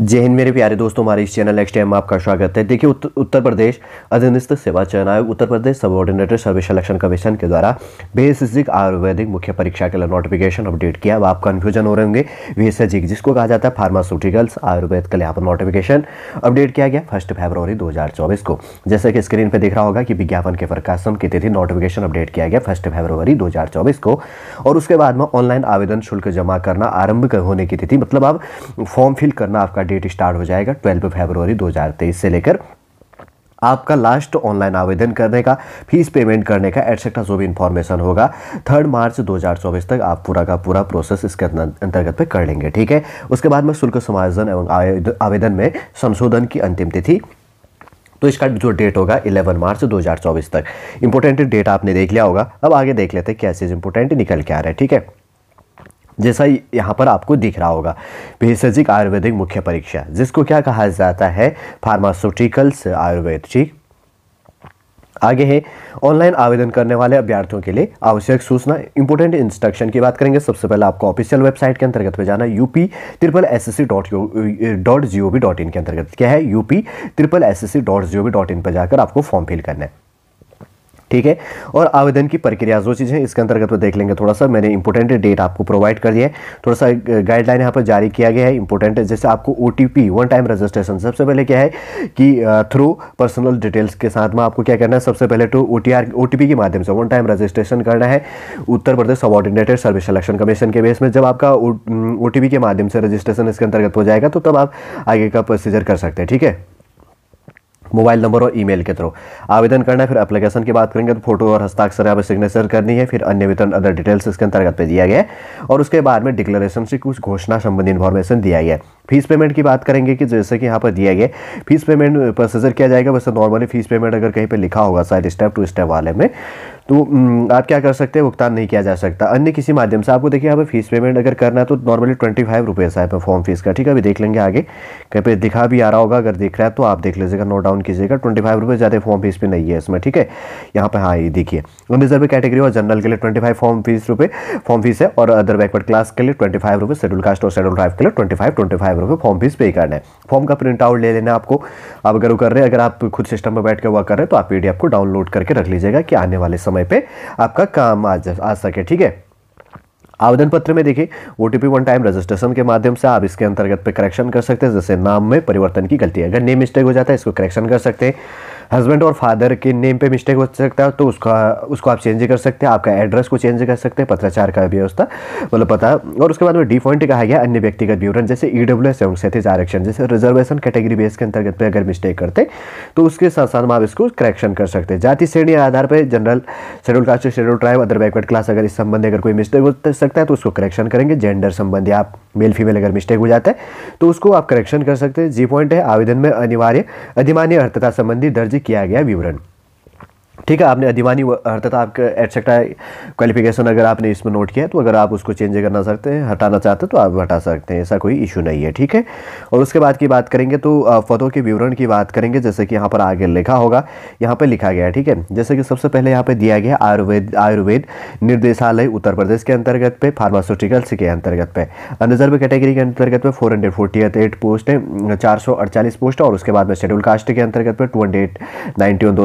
जय हिंद मेरे प्यारे दोस्तों हमारे इस चैनल नेक्स्ट टाइम आपका स्वागत है देखिए उत, उत्तर प्रदेश अधीनस्थ सेवा चयन आयोग उत्तर प्रदेश सब ऑर्डिनेटर सर्विस सिलेक्शन कमीशन के द्वारा बेसिक आयुर्वेदिक मुख्य परीक्षा के लिए नोटिफिकेशन अपडेट किया अब आप कन्फ्यूजन हो रहे होंगे बेसिक जिसको कहा जाता है फार्मास्यूटिकल्स आयुर्वेद के लिए आप नोटिफिकेशन अपडेट किया गया फर्स्ट फेबरवरी दो को जैसे कि स्क्रीन पर दिख रहा होगा कि विज्ञापन के प्रकाशन की तिथि नोटिफिकेशन अपडेट किया गया फर्स्ट फेबरवरी दो को और उसके बाद में ऑनलाइन आवेदन शुल्क जमा करना आरंभ होने की तिथि मतलब आप फॉर्म फिल करना आपका डेट स्टार्ट हो जाएगा ट्वेल्व फेबरवरी दो से लेकर आपका लास्ट ऑनलाइन आवेदन करने का फीस पेमेंट करने का एडसेक्टा जो भी इन्फॉर्मेशन होगा थर्ड मार्च 2024 तक आप पूरा का पूरा प्रोसेस इसके अंतर्गत पे कर लेंगे ठीक है उसके बाद में शुल्क समायोजन एवं आवेदन में संशोधन की अंतिम तिथि तो इसका जो डेट होगा 11 मार्च 2024 तक इंपोर्टेंट डेट आपने देख लिया होगा अब आगे देख लेते हैं क्या चीज़ इंपोर्टेंट निकल के आ रहा है ठीक है जैसा यहाँ पर आपको दिख रहा होगा भेषजिक आयुर्वेदिक मुख्य परीक्षा जिसको क्या कहा जाता है फार्मास्यूटिकल्स आयुर्वेद ठीक आगे है ऑनलाइन आवेदन करने वाले अभ्यर्थियों के लिए आवश्यक सूचना इंपोर्टेंट इंस्ट्रक्शन की बात करेंगे सबसे पहले आपको ऑफिशियल वेबसाइट के अंतर्गत पे जाना U P triple S S C dot dot G O V dot in के अंतर्गत क्या है U P triple S S C dot G O V dot in पर जाकर आपको फॉर्म फिल करना है ठीक है और आवेदन की प्रक्रिया जो चीज़ें इसके अंतर्गत वो देख लेंगे थोड़ा सा मैंने इंपोर्टेंट डेट आपको प्रोवाइड कर दिया है थोड़ा सा गाइडलाइन यहाँ पर जारी किया गया है इंपोर्टेंट जैसे आपको ओ वन टाइम रजिस्ट्रेशन सबसे पहले क्या है कि थ्रू पर्सनल डिटेल्स के साथ में आपको क्या करना है सबसे पहले टू ओ टी के माध्यम से वन टाइम रजिस्ट्रेशन करना है Uttar Pradesh subordinated service selection commission के बेस में जब आपका ओ के माध्यम से रजिस्ट्रेशन इसके अंतर्गत हो जाएगा तो तब आप आगे का प्रोसीजर कर सकते हैं ठीक है मोबाइल नंबर और ईमेल के थ्रू आवेदन करना है फिर एप्लीकेशन की बात करेंगे तो फोटो और हस्ताक्षर यहाँ पर सिग्नेचर करनी है फिर अन्य वितरण अदर डिटेल्स इसके अंतर्गत पे दिया गया है और उसके बाद में डिक्लेरेशन से कुछ घोषणा संबंधी इन्फॉर्मेशन दिया गया है फीस पेमेंट की बात करेंगे कि जैसे कि यहाँ पर दिया गया फीस पेमेंट प्रोसीजर किया जाएगा वैसे नॉर्मली फीस पेमेंट अगर कहीं पर लिखा होगा शायद स्टेप टू स्टेप वाले में तो आप क्या कर सकते हैं भुगतान नहीं किया जा सकता अन्य किसी माध्यम से आपको देखिए यहाँ पर फीस पेमेंट अगर करना है तो नॉर्मली ट्वेंटी फाइव रुपीज़ है फॉर्म फीस का ठीक है अभी देख लेंगे आगे कहीं पर दिखा भी आ रहा होगा अगर दिख रहा है तो आप देख लीजिएगा नोट डाउन कीजिएगा ट्वेंटी फाइव रुपीज़ ज़्यादा फॉर्म फीस भी नहीं है इसमें ठीक है यहाँ पर हाँ ये देखिए अनरिजर्व कैटेगरी और जनरल के लिए ट्वेंटी फाइव फॉर्म फीस रुपये फॉर्म फीस है और अदर बैकवर्ड क्लास के लिए ट्वेंटी फाइव रुपये शेड्यूल कास्ट और शेड्यूल ड्राइव के लिए ट्वेंटी फाइव ट्वेंटी फाइव अगर आपको फॉर्म फीस पे करना है फॉर्म का प्रिंट आउट ले लेना आपको आप अगर वो कर रहे हैं अगर आप खुद सिस्टम पर बैठ कर वर्क कर रहे हैं तो आप पी को डाउनलोड करके रख लीजिएगा कि आने वाले समय पर आपका काम आ आ सके ठीक है आवेदन पत्र में देखिए O T one time registration के माध्यम से आप इसके अंतर्गत पे करेक्शन कर सकते हैं जैसे नाम में परिवर्तन की गलती है अगर नेम मिस्टेक हो जाता है इसको करेक्शन कर सकते हैं हस्बैंड और फादर के नेम पे मिस्टेक हो सकता है तो उसका उसको आप चेंज कर सकते हैं आपका एड्रेस को चेंज कर सकते हैं पत्राचार का व्यवस्था मतलब पता और उसके बाद में डी पॉइंट कहा गया अन्य व्यक्तिगत विवरण जैसे ई डब्ल्यू एस एवं क्षतिज आरक्षण जैसे रिजर्वेशन कैटेगरी बेस के अंतर्गत पर अगर मिस्टेक करते तो उसके साथ साथ आप इसको करेक्शन कर सकते हैं जाति श्रेणी आधार पर general schedule caste schedule tribe other backward class अगर इस संबंधी अगर कोई मिस्टेक हो तो सकता है तो उसको करेक्शन करेंगे जेंडर संबंधी आप मेल फीमेल अगर मिस्टेक हो जाता है तो उसको आप करेक्शन कर सकते हैं जी पॉइंट है आवेदन में अनिवार्य अधिमान्य अर्थता संबंधी दर्ज किया गया विवरण ठीक है आपने अधिवानी अर्थात आपका एटसेट्रा क्वालिफिकेशन अगर आपने इसमें नोट किया है तो अगर आप उसको चेंज करना सकते हैं हटाना चाहते हैं तो आप हटा सकते हैं ऐसा कोई इशू नहीं है ठीक है और उसके बाद की बात करेंगे तो पदों के विवरण की बात करेंगे जैसे कि यहाँ पर आगे लिखा होगा यहाँ पर लिखा गया ठीक है जैसे कि सबसे पहले यहाँ पर दिया गया आयुर्वेद आयुर्वेद निर्देशालय उत्तर प्रदेश के अंतर्गत पे फार्मास्यूटिकल्स के अंतर्गत पे अनरिजर्व कैटेगरी के अंतर्गत पे फोर हंड्रेड पोस्ट है चार पोस्ट और उसके बाद में शेड्यूल कास्ट के अंतर्गत पे टू हंड्रेड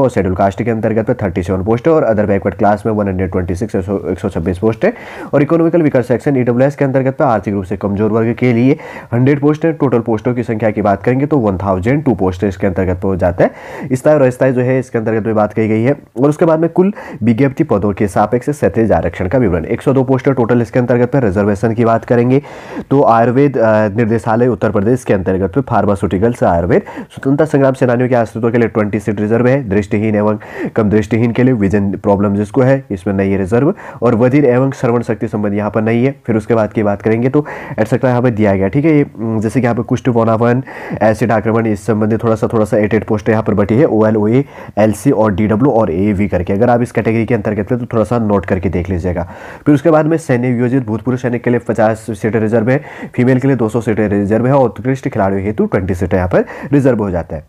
और शेड्यूल कास्ट कास्ट के अंतर्गत में थर्टी सेवन पोस्ट है और अदर बैकवर्ड क्लास में वन हंड्रेड ट्वेंटी सिक्स एक सौ छब्बीस पोस्ट है और economical weaker section E S के अंतर्गत में आर्थिक रूप से कमजोर वर्ग के लिए हंड्रेड पोस्ट है टोटल पोस्टों की संख्या की बात करेंगे तो वन थाउजेंड टू पोस्ट इसके अंतर्गत हो जाता है स्थायी और अस्थायी जो है इसके अंतर्गत में बात कही गई है और उसके बाद में कुल विज्ञप्ति पदों के सापेक्ष सैंतीस आरक्षण का विवरण एक सौ दो पोस्टर टोटल इसके अंतर्गत में रिजर्वेशन की बात करेंगे तो आयुर्वेद निर्देशालय उत्तर प्रदेश के अंतर्गत में फार्मास्यूटिकल्स आयुर्वेद स्वतंत्रता संग्राम सेनानियों के आश्रितों के लिए ट्वेंटी सीट रिजर्व है दृष्टिहीन एवं कम दृष्टिहीन के लिए विजन प्रॉब्लम जिसको है इसमें नहीं है रिजर्व और वजीर एवं श्रवण शक्ति संबंध यहाँ पर नहीं है फिर उसके बाद की बात करेंगे तो एटसेट्रा यहाँ पर दिया गया ठीक है ये जैसे कि यहाँ पर कुष्ठ वनावन एसिड आक्रमण इस संबंधी थोड़ा सा थोड़ा सा एट एट पोस्ट यहाँ पर बटी है O L O A L C और डी डब्ल्यू और ए वी करके अगर आप इस कैटेगरी के अंतर्गत तो थोड़ा सा नोट करके देख लीजिएगा फिर उसके बाद में सैन्य वियोजित भूतपूर्व सैनिक के लिए पचास सीटें रिजर्व है फीमेल के लिए दो सौ सीटें रिजर्व है और उत्कृष्ट खिलाड़ियों हेतु ट्वेंटी सीटें यहाँ पर रिजर्व हो जाता है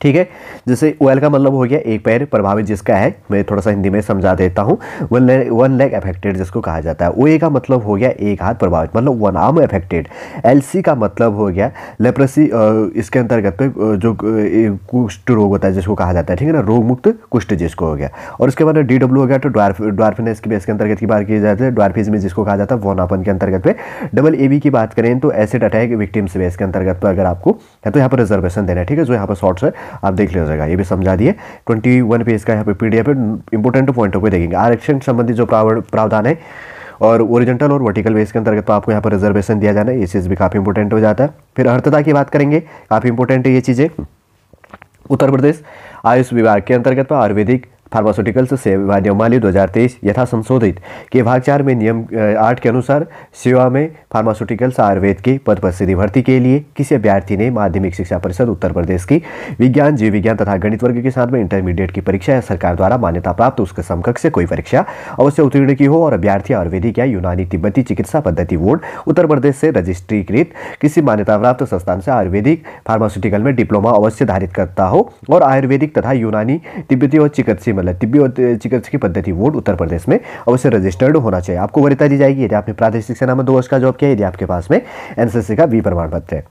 ठीक है जैसे वेल का मतलब हो गया एक पैर प्रभावित जिसका है मैं थोड़ा सा हिंदी में समझा देता हूँ one leg one leg affected जिसको कहा जाता है ओए का मतलब हो गया एक हाथ प्रभावित मतलब वन आर्म अफेक्टेड एलसी का मतलब हो गया लेप्रेसी इसके अंतर्गत पे जो कुष्ठ रोग होता है जिसको कहा जाता है ठीक है ना रोग मुक्त कुष्ठ जिसको हो गया और उसके बाद डी डब्ल्यू हो गया तो ड्वार्फ ड्वार्फिनेस की बेस के अंतर्गत की बात की जाती है ड्वार्फिज में जिसको कहा जाता है वोनापन के अंतर्गत पे डबल ए बी की बात करें तो एसिड अटैक विक्टिम्स बेस के अंतर्गत पर अगर आपको है तो यहाँ पर रिजर्वेशन देना है ठीक है जो यहाँ पर शॉर्ट्स है आप देख लीजिएगा ये भी समझा दिए ट्वेंटी वन पेज का यहाँ पे पी डी एफ पॉइंटों पर देखेंगे आरक्षण संबंधी जो प्रावधान है और ओरिजेंटल और वर्टिकल बेस के अंतर्गत तो आपको यहाँ पर रिजर्वेशन दिया जाना है ये चीज़ भी काफ़ी इंपोर्टेंट हो जाता है फिर अर्थता की बात करेंगे काफ़ी इंपोर्टेंट है ये चीज़ें उत्तर प्रदेश आयुष विभाग के अंतर्गत आयुर्वेदिक फार्मास्यूटिकल्स सेवा नियमावली 2023 यथा संशोधित के भाग चार में नियम आठ के अनुसार सेवा में फार्मास्यूटिकल्स आयुर्वेद के पद पर सीधी भर्ती के लिए किसी अभ्यर्थी ने माध्यमिक शिक्षा परिषद उत्तर प्रदेश की विज्ञान जीव विज्ञान तथा गणित वर्ग के साथ में इंटरमीडिएट की परीक्षा या सरकार द्वारा मान्यता प्राप्त उसके समकक्ष से कोई परीक्षा अवश्य उत्तीर्ण की हो और अभ्यर्थी आयुर्वेदिक या यूनानी तिब्बती चिकित्सा पद्धति बोर्ड उत्तर प्रदेश से रजिस्ट्रीकृत किसी मान्यता प्राप्त संस्थान से आयुर्वेदिक फार्मास्यूटिकल में डिप्लोमा अवश्य धारित करता हो और आयुर्वेदिक तथा यूनानी तिब्बती और चिकित्सा मतलब तिब्बी और चिकित्सकीय पद्धति बोर्ड उत्तर प्रदेश में अवश्य रजिस्टर्ड होना चाहिए आपको वरीयता दी जाएगी यदि आपने प्रादेशिक सेना में दो वर्ष का जॉब किया यदि आपके पास में एनसीसी का वी प्रमाण पत्र है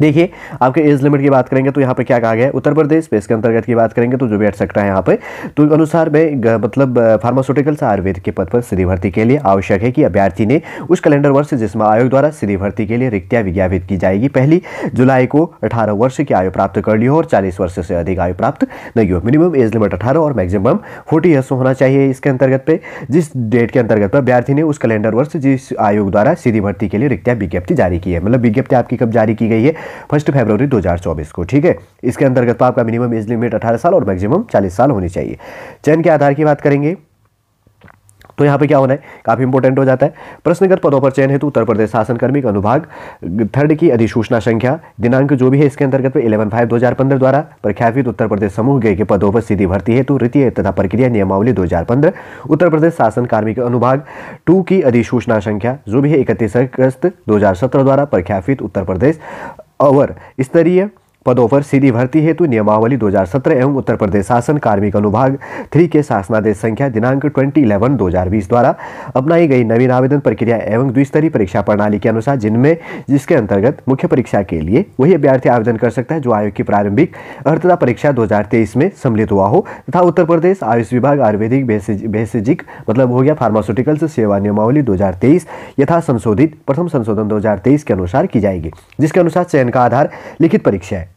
देखिए आपके एज लिमिट की बात करेंगे तो यहाँ पे क्या कहा गया है उत्तर प्रदेश पे इसके अंतर्गत की बात करेंगे तो जो भी हट सकता है यहाँ पे तो अनुसार में मतलब फार्मास्यूटिकल्स आयुर्वेद के पद पर सीधी भर्ती के लिए आवश्यक है कि अभ्यर्थी ने उस कैलेंडर वर्ष जिसमें आयोग द्वारा सीधी भर्ती के लिए रिक्तियाँ विज्ञापित की जाएगी पहली जुलाई को अठारह वर्ष की आयु प्राप्त कर ली हो और चालीस वर्ष से अधिक आयु प्राप्त नहीं हो मिनिमम एज लिमिट अठारह और मैक्सिमम फोर्टी ईयर्स होना चाहिए इसके अंतर्गत पे जिस डेट के अंतर्गत पर अभ्यर्थी ने उस कैलेंडर वर्ष जिस आयोग द्वारा सीधी भर्ती के लिए रिक्तियाँ विज्ञप्ति जारी की है मतलब विज्ञप्ति आपकी कब जारी की गई है फर्स्ट फरवरी 2024 को ठीक है इसके अंतर्गत तो आपका मिनिमम एज लिमिट अठारह साल और मैक्सिमम चालीस साल होनी चाहिए चयन के आधार की बात करेंगे तो यहाँ पे क्या होना है काफ़ी इंपॉर्टेंट हो जाता है प्रश्नगत पदों पर चयन हेतु उत्तर प्रदेश शासन कार्मिक अनुभाग थर्ड की अधिसूचना संख्या दिनांक जो भी है इसके अंतर्गत इलेवन फाइव दो हजार पंद्रह द्वारा प्रख्यापित उत्तर प्रदेश समूह गय के पदों पर सीधी भर्ती हेतु रीतीय तथा प्रक्रिया नियमावली दो उत्तर प्रदेश शासन कार्मिक अनुभाग टू की अधिसूचना संख्या जो भी है इकतीस अगस्त दो द्वारा प्रख्यापित उत्तर प्रदेश अवर स्तरीय पदों पर सीधी भर्ती हेतु नियमावली 2017 एवं उत्तर प्रदेश शासन कार्मिक अनुभाग थ्री के शासनादेश संख्या दिनांक ट्वेंटी इलेवन दो द्वारा अपनाई गई नवीन आवेदन प्रक्रिया एवं द्विस्तरीय परीक्षा प्रणाली के अनुसार जिनमें जिसके अंतर्गत मुख्य परीक्षा के लिए वही अभ्यर्थी आवेदन कर सकता है जो आयोग की प्रारंभिक अर्थता परीक्षा दो में सम्मिलित हुआ हो तथा उत्तर प्रदेश आयुष विभाग आयुर्वेदिक बेसिजिक मतलब हो गया फार्मास्यूटिकल्स सेवा नियमावली दो यथा संशोधित प्रथम संशोधन दो के अनुसार की जाएगी जिसके अनुसार चयन का आधार लिखित परीक्षा है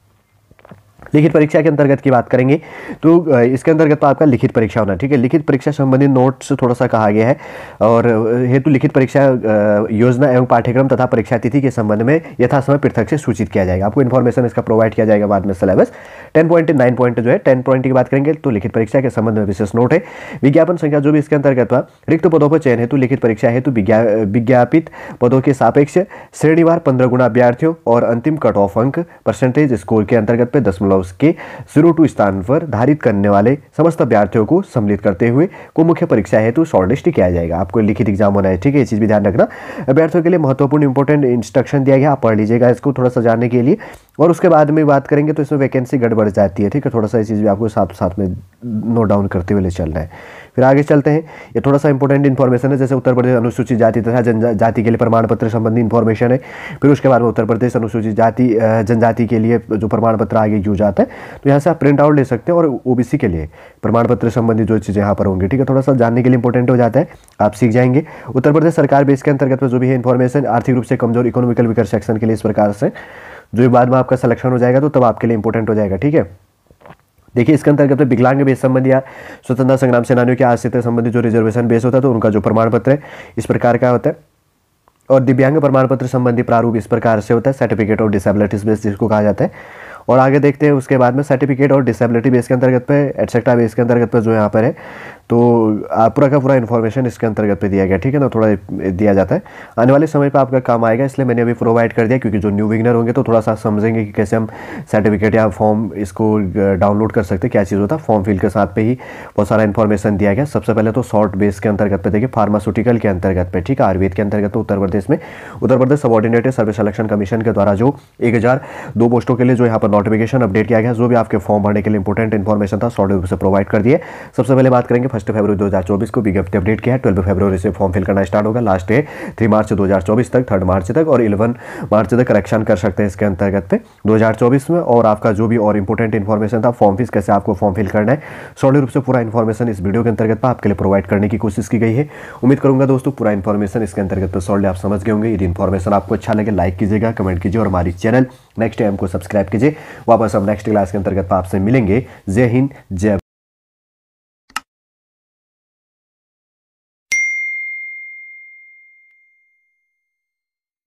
लिखित परीक्षा के अंतर्गत की बात करेंगे तो इसके अंतर्गत तो आपका लिखित परीक्षा होना ठीक है लिखित परीक्षा संबंधी नोट्स थोड़ा सा कहा गया है और हेतु लिखित परीक्षा योजना एवं पाठ्यक्रम तथा परीक्षा तिथि के संबंध में यथासमय पृथक से सूचित किया जाएगा आपको इन्फॉर्मेशन इसका प्रोवाइड किया जाएगा बाद में syllabus ten point nine point जो है टेन पॉइंट की बात करेंगे तो लिखित परीक्षा के संबंध में विशेष नोट है विज्ञापन संख्या जो भी इसके अंतर्गत हुआ रिक्त पदों पर चयन हेतु लिखित परीक्षा हेतु विज्ञापित पदों के सापेक्ष श्रेणीवार पंद्रह गुणा अभ्यार्थियों और अंतिम कट ऑफ अंक परसेंटेज स्कोर के अंतर्गत पे दशमलव हाउस के जीरो टू स्थान पर धारित करने वाले समस्त अभ्यार्थियों को सम्मिलित करते हुए को मुख्य परीक्षा हेतु शॉर्टलिस्ट किया जाएगा आपको लिखित एग्जाम होना है ठीक है ये चीज़ भी ध्यान रखना अभ्यार्थियों के लिए महत्वपूर्ण इंपॉर्टेंट इंस्ट्रक्शन दिया गया आप पढ़ लीजिएगा इसको थोड़ा सा जानने के लिए और उसके बाद में बात करेंगे तो इसमें वैकेंसी गड़बड़ जाती है ठीक है थोड़ा सा ये चीज़ भी आपको साथ साथ में नोट डाउन करते हुए ले चलना है फिर आगे चलते हैं ये थोड़ा सा इंपॉर्टेंट इन्फॉर्मेशन है जैसे उत्तर प्रदेश अनुसूचित जाति तथा जनजाति के लिए प्रमाण पत्र संबंधी इन्फॉर्मेशन है फिर उसके बाद में उत्तर प्रदेश अनुसूचित जाति जनजाति के लिए जो प्रमाण पत्र आगे यूज आता है तो यहाँ से आप प्रिंट आउट ले सकते हैं और ओबीसी के लिए प्रमाण पत्र संबंधी जो चीज़ें यहाँ पर होंगी ठीक है थोड़ा सा जानने के लिए इंपॉर्टेंट हो जाता है आप सीख जाएंगे उत्तर प्रदेश सरकार भी इसके अंतर्गत जो भी है इन्फॉर्मेशन आर्थिक रूप से कमजोर इकोनॉमिकल विकास सेक्शन के लिए इस प्रकार से जो भी बाद में आपका सिलेक्शन हो जाएगा तो तब आपके लिए इंपॉर्टेंट हो जाएगा ठीक है देखिए इसके अंतर्गत विकलांग तो बेस संबंधी या स्वतंत्रता संग्राम सेनानियों के आश्रित संबंधी जो रिजर्वेशन बेस होता है तो उनका जो प्रमाण पत्र है इस प्रकार का होता है और दिव्यांग प्रमाण पत्र संबंधी प्रारूप इस प्रकार से होता है सर्टिफिकेट ऑफ डिसेबिलिटीज बेस जिसको कहा जाता है और आगे देखते हैं उसके बाद में सर्टिफिकेट और डिसेबिलिटी बेस के अंतर्गत पे एटसेट्रा बेस के अंतर्गत पे जो यहाँ पर है तो पूरा का पूरा इन्फॉर्मेशन इसके अंतर्गत पे दिया गया ठीक है ना थोड़ा दिया जाता है आने वाले समय पर आपका काम आएगा इसलिए मैंने अभी प्रोवाइड कर दिया क्योंकि जो न्यू विगनर होंगे तो थोड़ा सा समझेंगे कि कैसे हम सर्टिफिकेट या फॉर्म इसको डाउनलोड कर सकते क्या चीज़ होता है फॉर्म फिल के साथ पे ही बहुत सारा इन्फॉर्मेशन दिया गया सबसे पहले तो शॉर्ट बेस के अंतर्गत पे देखिए फार्मास्यूटिकल के अंतर्गत पे ठीक है आयुर्वेद के अंतर्गत तो उत्तर प्रदेश में Uttar Pradesh subordinated service selection commission के द्वारा जो एक हज़ार दो पोस्टों के लिए जो यहाँ पर नोटिफिकेशन अपडेट किया गया जो भी आपके फॉर्म भरने के लिए इंपॉर्टेंट इन्फॉर्मेशन था शॉर्ट से प्रोवाइड कर दिए सबसे पहले बात करेंगे फर्स्ट फरवरी 2024 को विज्ञप्ति अपडेट किया है ट्वेल्व फरवरी से फॉर्म फिल करना स्टार्ट होगा लास्ट डे थ्री मार्च 2024 तक थर्ड मार्च तक और इलेवन मार्च तक करेक्शन कर सकते हैं इसके अंतर्गत पे 2024 में और आपका जो भी और इंपॉर्टेंट इन्फॉर्मेशन था फॉर्म फीस कैसे आपको फॉर्म फिल करना है सॉलिड रूप से पूरा इन्फॉर्मेशन इस वीडियो के अंतर्गत आपके लिए प्रोवाइड करने की कोशिश की गई है उम्मीद करूंगा दोस्तों पूरा इन्फॉर्मेशन इसके अंतर्गत पर सॉल्ड आप समझ गए होंगे यदि इन्फॉर्मेशन आपको अच्छा लगे लाइक कीजिएगा कमेंट कीजिए और हमारी चैनल नेक्स्ट टाइम को सब्सक्राइब कीजिए वापस हम नेक्स्ट क्लास के अंतर्गत आपसे मिलेंगे जय हिंद जय